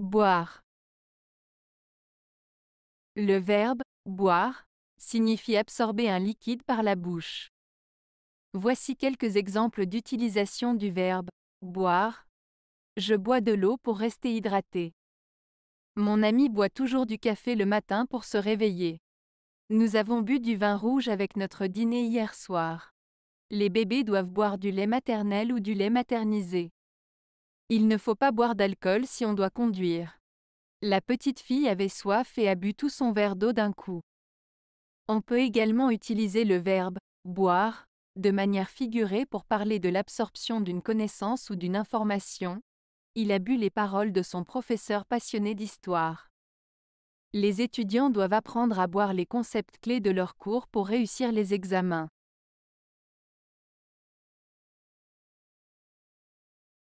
Boire. Le verbe boire signifie absorber un liquide par la bouche. Voici quelques exemples d'utilisation du verbe boire. Je bois de l'eau pour rester hydraté. Mon ami boit toujours du café le matin pour se réveiller. Nous avons bu du vin rouge avec notre dîner hier soir. Les bébés doivent boire du lait maternel ou du lait maternisé. Il ne faut pas boire d'alcool si on doit conduire. La petite fille avait soif et a bu tout son verre d'eau d'un coup. On peut également utiliser le verbe boire de manière figurée pour parler de l'absorption d'une connaissance ou d'une information. Il a bu les paroles de son professeur passionné d'histoire. Les étudiants doivent apprendre à boire les concepts clés de leur cours pour réussir les examens.